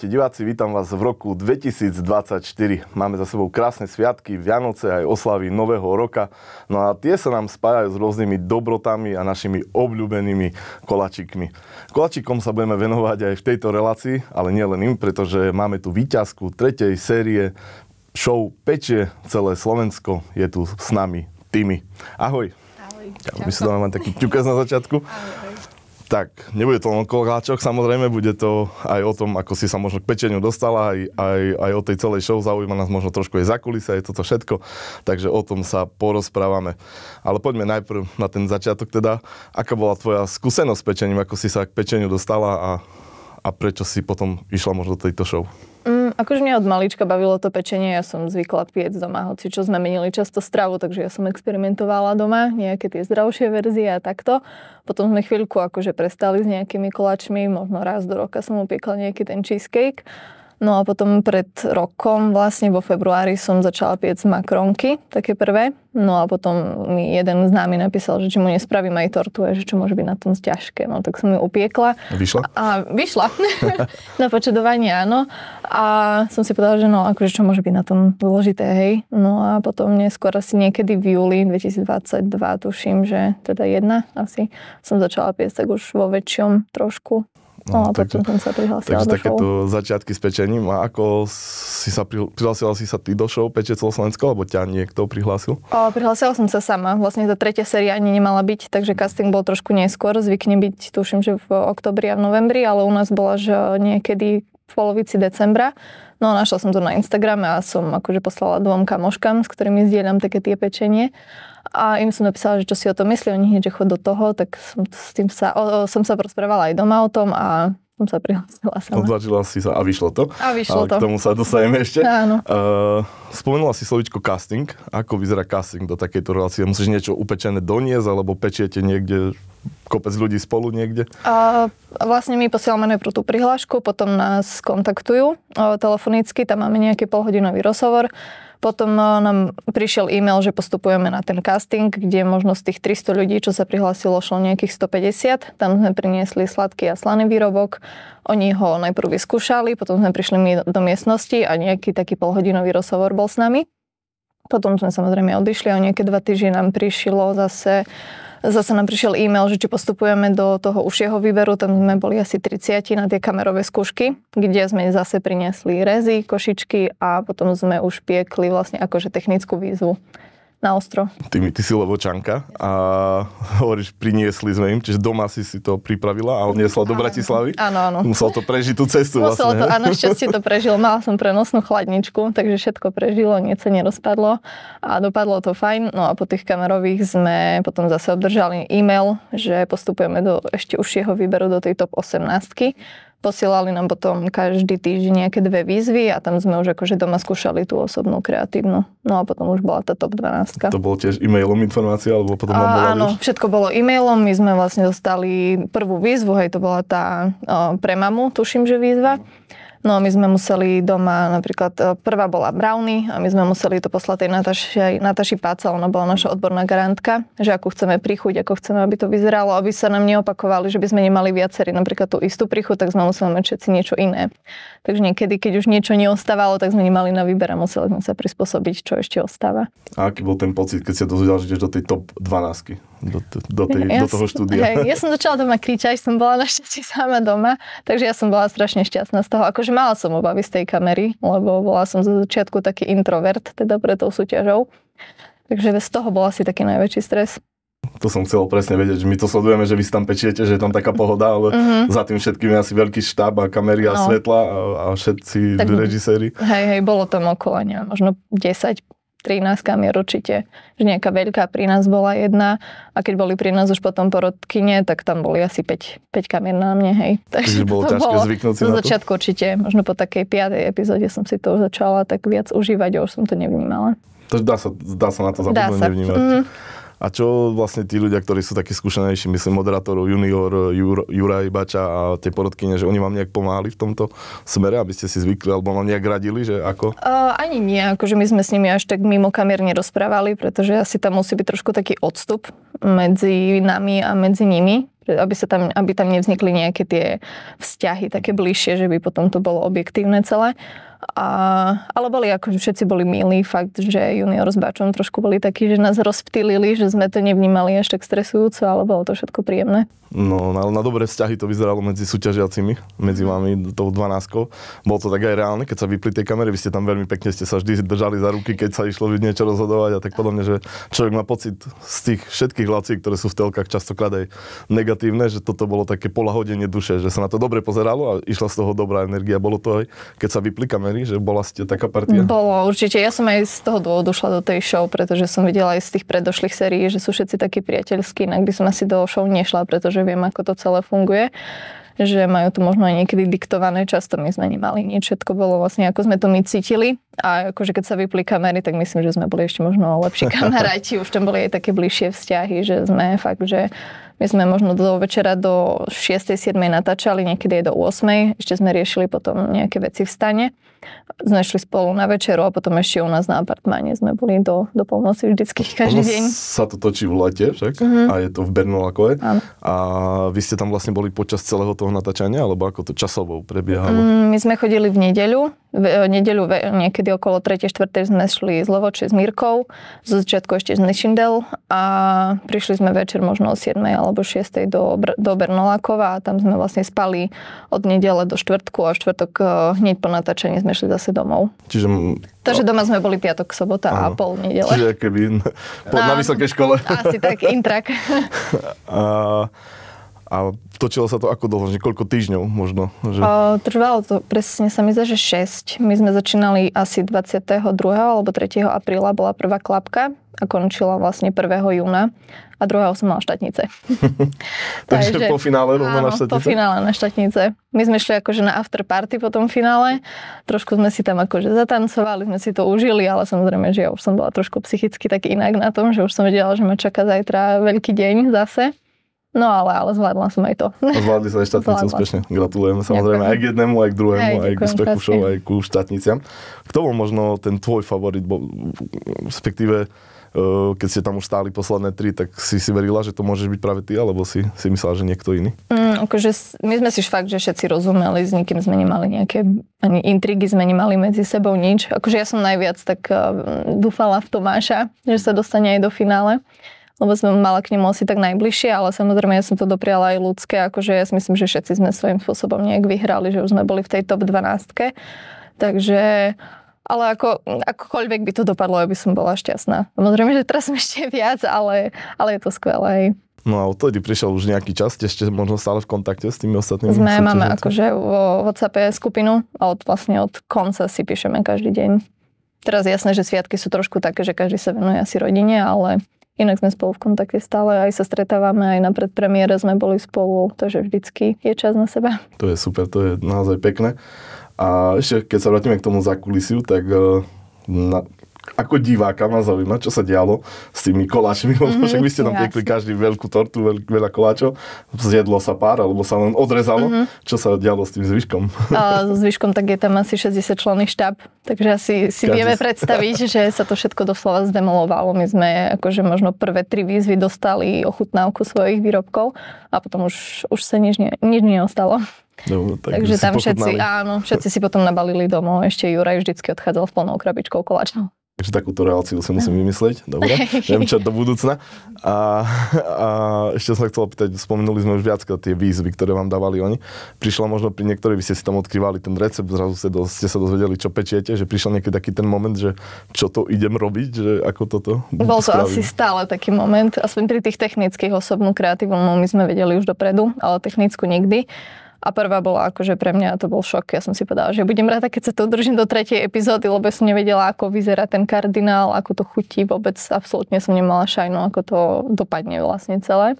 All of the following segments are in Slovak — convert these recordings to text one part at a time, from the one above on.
Ahojte diváci, vítam vás v roku 2024. Máme za sebou krásne sviatky, Vianoce aj oslavy Nového roka. No a tie sa nám spájajú s rôznymi dobrotami a našimi obľúbenými kolačikmi. Kolačikom sa budeme venovať aj v tejto relácii, ale nielen im, pretože máme tu výťazku tretej série show Peče celé Slovensko. Je tu s nami Timi. Ahoj. Ahoj. Ja, my si dáme taký ťukaz na začiatku. Ahoj. Tak, nebude to len o koláčoch, samozrejme, bude to aj o tom, ako si sa možno k pečeniu dostala, aj, aj, aj o tej celej show, zaujíma nás možno trošku aj za kulisa, je toto všetko, takže o tom sa porozprávame. Ale poďme najprv na ten začiatok teda, aká bola tvoja skúsenosť s pečením, ako si sa k pečeniu dostala a, a prečo si potom išla možno do tejto show? Mm, akože mňa od malička bavilo to pečenie, ja som zvykla piec doma, hoci čo sme menili často stravu, takže ja som experimentovala doma, nejaké tie zdravšie verzie a takto. Potom sme chvíľku akože prestali s nejakými koláčmi, možno raz do roka som upiekla nejaký ten cheesecake. No a potom pred rokom, vlastne vo februári som začala piec makronky, také prvé. No a potom mi jeden námi napísal, že či mu nespravím aj tortu, že čo môže byť na tom ťažké. No tak som ju upiekla. Vyšla? A, a vyšla. na počadovanie áno. A som si povedala, že no akože čo môže byť na tom dôležité, hej. No a potom neskôr asi niekedy v júli 2022 tuším, že teda jedna asi som začala piecť tak už vo väčšom trošku. No, no a takže, potom sa prihlásil Takže takéto začiatky s pečením. A ako si sa pri, prihlásila si sa ty do show Peče Slovensko, alebo ťa niekto prihlásil? O, prihlásila som sa sama. Vlastne tá tretia séria ani nemala byť, takže casting bol trošku neskôr. Zvykne byť, tuším, že v oktobri a v novembri, ale u nás bola že niekedy v polovici decembra. No a našla som to na Instagrame a som akože poslala dvom kamoškám, s ktorými zdieľam také tie pečenie. A im som napísala, že čo si o tom myslí, oni hneď, že chod do toho, tak som, s tým sa, o, o, som sa prosprávala aj doma o tom a som sa prihlásila sama. Odvážila si sa a vyšlo to. A vyšlo a to. K tomu sa dostajeme ešte. Áno. Uh, spomenula si slovičko casting. Ako vyzerá casting do takejto relácie? Musíš niečo upečené doniesť, alebo pečiete niekde kopec ľudí spolu niekde? A vlastne my posielame najprv tú prihlášku, potom nás kontaktujú eh, telefonicky, tam máme nejaký polhodinový rozhovor potom eh, nám prišiel e-mail, že postupujeme na ten casting, kde možno z tých 300 ľudí, čo sa prihlásilo, šlo nejakých 150. Tam sme priniesli sladký a slaný výrobok. Oni ho najprv vyskúšali, potom sme prišli my do miestnosti a nejaký taký polhodinový rozhovor bol s nami. Potom sme samozrejme odišli a nejaké dva týždne nám prišlo zase Zase nám prišiel e-mail, že či postupujeme do toho užšieho výberu, tam sme boli asi 30 na tie kamerové skúšky, kde sme zase priniesli rezy, košičky a potom sme už piekli vlastne akože technickú výzvu na ostro. Ty, ty si levočanka a hovoríš, priniesli sme im, čiže doma si si to pripravila a odniesla do Bratislavy. Áno, áno. Musel to prežiť tú cestu Musel vlastne. to, áno, šťastie to prežil. Mala som prenosnú chladničku, takže všetko prežilo, nič sa nerozpadlo a dopadlo to fajn. No a po tých kamerových sme potom zase obdržali e-mail, že postupujeme do ešte užšieho výberu do tej top 18 Posielali nám potom každý týždeň nejaké dve výzvy a tam sme už akože doma skúšali tú osobnú kreatívnu. No a potom už bola tá top 12. To bolo tiež e-mailom informácia, alebo potom a, bola Áno, vieš? všetko bolo e-mailom. My sme vlastne dostali prvú výzvu, hej, to bola tá o, pre mamu, tuším, že výzva. No. No my sme museli doma, napríklad e, prvá bola Brownie a my sme museli to poslať tej Nataši, Nataši Páca, ona bola naša odborná garantka, že ako chceme prichuť, ako chceme, aby to vyzeralo, aby sa nám neopakovali, že by sme nemali viacerý napríklad tú istú prichuť, tak sme museli mať všetci niečo iné. Takže niekedy, keď už niečo neostávalo, tak sme nemali na výber a museli sme sa prispôsobiť, čo ešte ostáva. A aký bol ten pocit, keď sa dozvedel, že ideš do tej top 12? do, do, tej, ja do toho štúdia. Hej, ja som začala doma kričať, som bola našťastie sama doma, takže ja som bola strašne šťastná z toho. Akože mala som obavy z tej kamery, lebo bola som zo začiatku taký introvert, teda pre tou súťažou. Takže z toho bol asi taký najväčší stres. To som chcel presne vedieť, že my to sledujeme, že vy tam pečiete, že je tam taká pohoda, ale mm-hmm. za tým všetkým je asi veľký štáb a kamery a no. svetla a, a všetci režiséri. Hej, hej, bolo tam okolo, neviem, možno 10 13 je určite, že nejaká veľká pri nás bola jedna a keď boli pri nás už potom porodkyne, tak tam boli asi 5, 5 kamier na mne, hej. Takže bolo to ťažké bolo zvyknúť si na začiatku určite, možno po takej 5. epizóde som si to už začala tak viac užívať a už som to nevnímala. To dá sa, dá sa na to zabudnúť nevnímať. Mm. A čo vlastne tí ľudia, ktorí sú takí skúšanejší, myslím moderátorov, junior, Jur, Juraj, Bača a tie porodkyne, že oni vám nejak pomáhali v tomto smere, aby ste si zvykli, alebo vám nejak radili, že ako? Uh, ani nie, akože my sme s nimi až tak mimo kamierne rozprávali, pretože asi tam musí byť trošku taký odstup medzi nami a medzi nimi, aby, sa tam, aby tam nevznikli nejaké tie vzťahy také bližšie, že by potom to bolo objektívne celé. A, ale boli že všetci boli milí, fakt, že junior s bačom trošku boli takí, že nás rozptýlili, že sme to nevnímali až tak stresujúco, ale bolo to všetko príjemné. No, na, na dobré vzťahy to vyzeralo medzi súťažiacimi, medzi vami, tou 12. Bolo to tak aj reálne, keď sa vypli tie kamery, vy ste tam veľmi pekne, ste sa vždy držali za ruky, keď sa išlo niečo rozhodovať a tak podobne, že človek má pocit z tých všetkých hlací, ktoré sú v telkách častokrát aj negatívne, že toto bolo také polahodenie duše, že sa na to dobre pozeralo a išla z toho dobrá energia. Bolo to aj, keď sa vypli kamery, kamery, že bola ste taká partia? Bolo, určite. Ja som aj z toho dôvodu šla do tej show, pretože som videla aj z tých predošlých sérií, že sú všetci takí priateľskí, inak by som asi do show nešla, pretože viem, ako to celé funguje že majú to možno aj niekedy diktované, často my sme nemali nič, všetko bolo vlastne ako sme to my cítili a akože keď sa vypli kamery, tak myslím, že sme boli ešte možno lepší kamaráti, už tam boli aj také bližšie vzťahy, že sme fakt, že my sme možno do večera do 6-7 natáčali, niekedy je do 8. Ešte sme riešili potom nejaké veci v stane. Sme šli spolu na večeru a potom ešte u nás na apartmáne sme boli do, do polnoci vždycky každý deň. sa to točí v lete však mm-hmm. a je to v Bernolakove. A vy ste tam vlastne boli počas celého toho natáčania, alebo ako to časovo prebiehalo? Mm, my sme chodili v nedeľu, v e, nedeľu niekedy okolo 3. 4. sme šli z Lovoče s Mírkou, zo začiatku ešte z Nešindel a prišli sme večer možno o 7. alebo 6. do, do Bernolákova a tam sme vlastne spali od nedele do štvrtku a štvrtok e, hneď po natáčení sme šli zase domov. Čiže... Takže no. doma sme boli piatok, sobota áno. a pol nedele. Čiže keby na, na vysokej škole. Asi tak, intrak. a... A točilo sa to ako dlho? Že koľko týždňov možno? Že... O, trvalo to presne sa mi zdá, že 6. My sme začínali asi 22. alebo 3. apríla bola prvá klapka a končila vlastne 1. júna a druhého som mala štátnice. Takže, po finále rovno na štátnice? po finále na štátnice. My sme šli akože na after party po tom finále, trošku sme si tam akože zatancovali, sme si to užili, ale samozrejme, že ja už som bola trošku psychicky tak inak na tom, že už som vedela, že ma čaká zajtra veľký deň zase. No ale, ale zvládla som aj to. Zvládli sa aj štátnici úspešne. Gratulujeme samozrejme ďakujem. aj k jednému, aj k druhému, aj, aj k úspechu show, aj ku štátniciam. Kto bol možno ten tvoj favorit, bo, respektíve e, keď ste tam už stáli posledné tri, tak si si verila, že to môžeš byť práve ty, alebo si, si myslela, že niekto iný? Mm, akože my sme si fakt, že všetci rozumeli, s nikým sme nemali nejaké, ani intrigy sme nemali medzi sebou nič. Akože ja som najviac tak e, dúfala v Tomáša, že sa dostane aj do finále lebo som mala k nemu asi tak najbližšie, ale samozrejme ja som to dopriala aj ľudské, akože ja si myslím, že všetci sme svojím spôsobom nejak vyhrali, že už sme boli v tej top 12. Takže ale ako, akokoľvek by to dopadlo, ja by som bola šťastná. Samozrejme, že teraz som ešte viac, ale, ale je to skvelé. No a odtedy prišiel už nejaký čas, ešte možno stále v kontakte s tými ostatnými. Sme, máme akože vo WhatsApp skupinu a od, vlastne od konca si píšeme každý deň. Teraz jasné, že sviatky sú trošku také, že každý sa venuje asi rodine, ale Inak sme spolu v kontakte stále, aj sa stretávame, aj na predpremiére sme boli spolu, takže vždycky je čas na seba. To je super, to je naozaj pekné. A ešte, keď sa vrátime k tomu zákulisiu, tak eh, na, ako diváka ma zaujíma, čo sa dialo s tými koláčmi, lebo mm-hmm, však by ste tam piekli každý veľkú tortu, veľk, veľa koláčov, zjedlo sa pár, alebo sa len odrezalo, mm-hmm. čo sa dialo s tým zvyškom? A so zvyškom tak je tam asi 60 členných štáb, takže asi si každý... vieme predstaviť, že sa to všetko doslova zdemolovalo. My sme akože možno prvé tri výzvy dostali ochutnávku svojich výrobkov a potom už, už sa nič, ne, nič neostalo. No, no, tak Takže tam všetci, áno, všetci si potom nabalili domov. Ešte Juraj vždycky odchádzal s plnou krabičkou koláčov. Takže takúto reláciu si musím vymyslieť. Dobre, neviem čo do budúcna. A, a ešte som sa chcel opýtať, spomenuli sme už viackrát tie výzvy, ktoré vám dávali oni. Prišla možno pri niektorých, vy ste si tam odkrývali ten recept, zrazu ste, do, ste sa dozvedeli, čo pečiete, že prišiel niekedy taký ten moment, že čo to idem robiť, že ako toto Bol to spravím. asi stále taký moment, aspoň pri tých technických osobnú kreatívnu, my sme vedeli už dopredu, ale technickú nikdy. A prvá bola akože pre mňa to bol šok. Ja som si povedala, že budem rada, keď sa to držím do tretej epizódy, lebo som nevedela, ako vyzerá ten kardinál, ako to chutí vôbec. Absolútne som nemala šajnu, ako to dopadne vlastne celé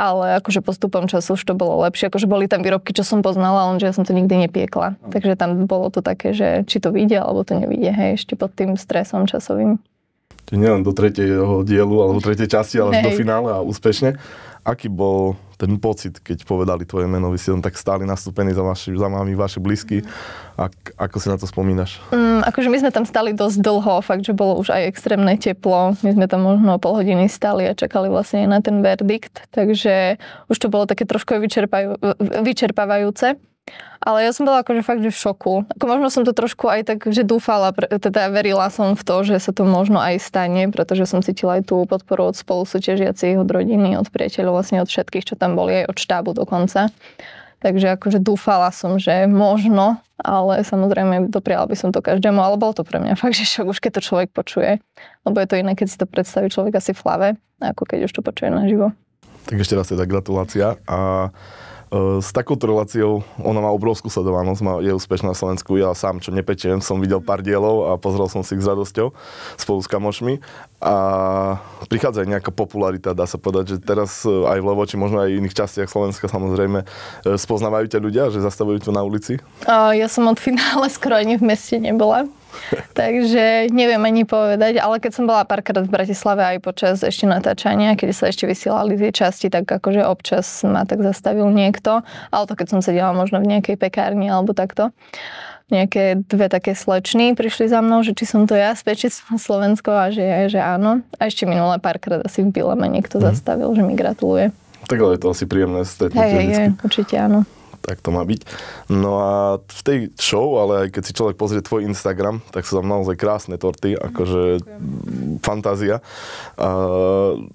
ale akože postupom času už to bolo lepšie. Akože boli tam výrobky, čo som poznala, lenže ja som to nikdy nepiekla. Mm. Takže tam bolo to také, že či to vyjde, alebo to nevyjde, hej, ešte pod tým stresom časovým. Čiže nielen do tretieho dielu, alebo tretej časti, ale hej. do finále a úspešne. Aký bol ten pocit, keď povedali tvoje meno, vy ste tam tak stáli nastúpení za, vaši, za mami, vaši blízky. A, ako si na to spomínaš? Mm, akože my sme tam stali dosť dlho, fakt, že bolo už aj extrémne teplo. My sme tam možno pol hodiny stali a čakali vlastne na ten verdikt, takže už to bolo také trošku vyčerpajú, vyčerpávajúce. Ale ja som bola akože fakt, že v šoku. Ako možno som to trošku aj tak, že dúfala, teda verila som v to, že sa to možno aj stane, pretože som cítila aj tú podporu od spolusúťažiacich, od rodiny, od priateľov, vlastne od všetkých, čo tam boli, aj od štábu dokonca. Takže akože dúfala som, že možno, ale samozrejme dopriala by som to každému, ale bol to pre mňa fakt, že šok už keď to človek počuje. Lebo je to iné, keď si to predstaví človek asi v hlave, ako keď už to počuje naživo. Tak ešte raz teda gratulácia. A E, s takouto reláciou, ona má obrovskú sledovanosť, má, je úspešná na Slovensku, ja sám, čo nepečiem, som videl pár dielov a pozrel som si ich s radosťou spolu s kamošmi a prichádza aj nejaká popularita, dá sa povedať, že teraz e, aj v Levoči, možno aj v iných častiach Slovenska samozrejme, e, spoznávajú ťa ľudia, že zastavujú tu na ulici? Ja som od finále skoro ani v meste nebola, Takže neviem ani povedať, ale keď som bola párkrát v Bratislave aj počas ešte natáčania, keď sa ešte vysielali tie časti, tak akože občas ma tak zastavil niekto, ale to keď som sedela možno v nejakej pekárni alebo takto nejaké dve také slečny prišli za mnou, že či som to ja z Slovensko a že, že áno. A ešte minulé párkrát asi v Bileme niekto mm. zastavil, že mi gratuluje. Tak ale je to asi príjemné stretnutie. Hej, je, určite áno tak to má byť. No a v tej show, ale aj keď si človek pozrie tvoj Instagram, tak sú tam naozaj krásne torty, akože mm, fantázia. Uh,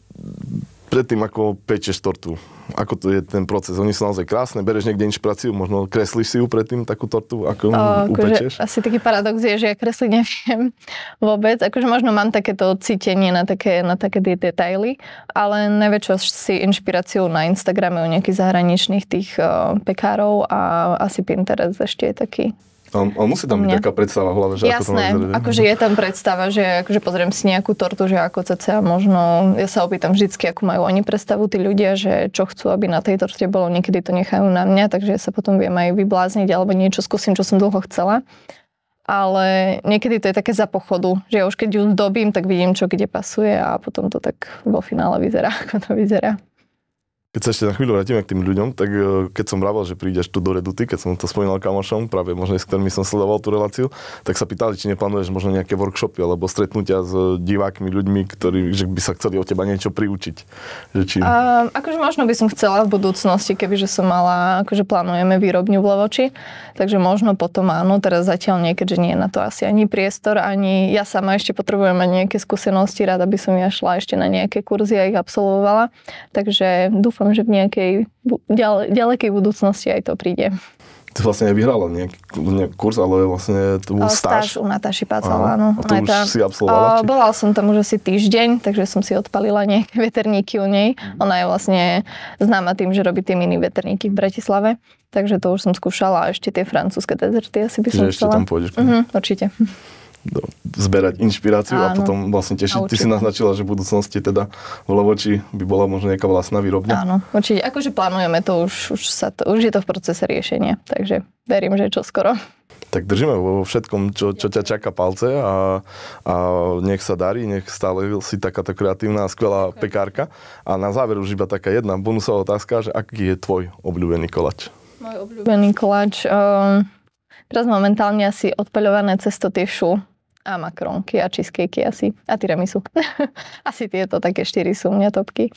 predtým ako pečeš tortu. Ako to je ten proces? Oni sú naozaj krásne, bereš niekde inšpiráciu, možno kreslíš si ju predtým takú tortu, ako ju Akože, asi taký paradox je, že ja kresliť neviem vôbec. Akože možno mám takéto cítenie na také, na také detaily, ale najväčšia si inšpiráciu na Instagrame u nejakých zahraničných tých uh, pekárov a asi Pinterest ešte je taký tam, ale musí tam byť nejaká predstava v hlave, že Jasné, ako to Jasné, akože je tam predstava, že akože pozriem si nejakú tortu, že ako cca možno, ja sa opýtam vždy, ako majú oni predstavu tí ľudia, že čo chcú, aby na tej torte bolo, niekedy to nechajú na mňa, takže ja sa potom viem aj vyblázniť alebo niečo skúsim, čo som dlho chcela. Ale niekedy to je také za pochodu, že ja už keď ju dobím, tak vidím, čo kde pasuje a potom to tak vo finále vyzerá, ako to vyzerá keď sa ešte na chvíľu vrátime k tým ľuďom, tak e, keď som vravel, že prídeš tu do Reduty, keď som to spomínal kamošom, práve možno s ktorými som sledoval tú reláciu, tak sa pýtali, či neplánuješ možno nejaké workshopy alebo stretnutia s e, divákmi, ľuďmi, ktorí že by sa chceli o teba niečo priučiť. Že či... A, ehm, akože možno by som chcela v budúcnosti, keby že som mala, akože plánujeme výrobňu v Levoči, takže možno potom áno, teraz zatiaľ nie, keďže nie je na to asi ani priestor, ani ja sama ešte potrebujem mať nejaké skúsenosti, rada by som ja šla ešte na nejaké kurzy a ich absolvovala, takže dúfam, dúfam, že v nejakej ďale, ďalekej budúcnosti aj to príde. Ty vlastne nevyhrala nejaký ne, kurz, ale vlastne tu bol stáž. Stáž u Natáši Pácala, áno. A to už tá, si absolvovala? Či? Bola som tam už asi týždeň, takže som si odpalila nejaké veterníky u nej. Mhm. Ona je vlastne známa tým, že robí tie mini veterníky v Bratislave. Takže to už som skúšala a ešte tie francúzske dezerty asi by som chcela. ešte tam pôjdeš? Mhm, určite zberať inšpiráciu Áno. a potom vlastne tešiť. Ty si naznačila, že v budúcnosti teda v Levoči by bola možno nejaká vlastná výrobňa. Áno, určite. Akože plánujeme to už, už, sa to, už je to v procese riešenia, takže verím, že čo skoro. Tak držíme vo všetkom, čo, čo ťa čaká palce a, a nech sa darí, nech stále si takáto kreatívna a skvelá okay. pekárka. A na záver už iba taká jedna bonusová otázka, že aký je tvoj obľúbený kolač? Môj obľúbený kolač... Um, ehm, teraz momentálne asi odpaľované cesto šu, a makronky a cheesecakey asi. A tiramisu. asi tieto také štyri sú mňa topky.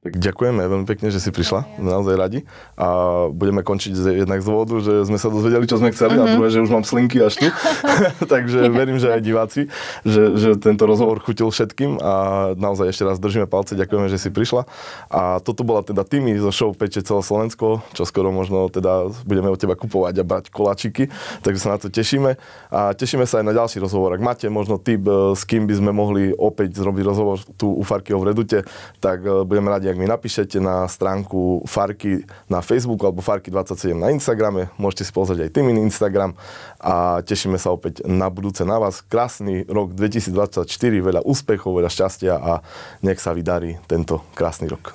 Tak ďakujeme veľmi pekne, že si prišla, sme naozaj radi. A budeme končiť jednak z dôvodu, že sme sa dozvedeli, čo sme chceli, mm-hmm. a mhm. druhé, že už mám slinky až tu. Takže yeah. verím, že aj diváci, že, že tento rozhovor chutil všetkým a naozaj ešte raz držíme palce, ďakujeme, že si prišla. A toto bola teda týmy zo show Peče celé Slovensko, čo skoro možno teda budeme od teba kupovať a brať koláčiky, takže sa na to tešíme. A tešíme sa aj na ďalší rozhovor. Ak máte možno tip, eh, s kým by sme mohli opäť zrobiť rozhovor tu u Farkyho v Redute, tak eh, budeme radi ak mi napíšete na stránku Farky na Facebooku alebo Farky27 na Instagrame, môžete si pozrieť aj Timin Instagram a tešíme sa opäť na budúce na vás. Krásny rok 2024, veľa úspechov, veľa šťastia a nech sa vydarí tento krásny rok.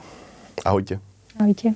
Ahojte. Ahojte.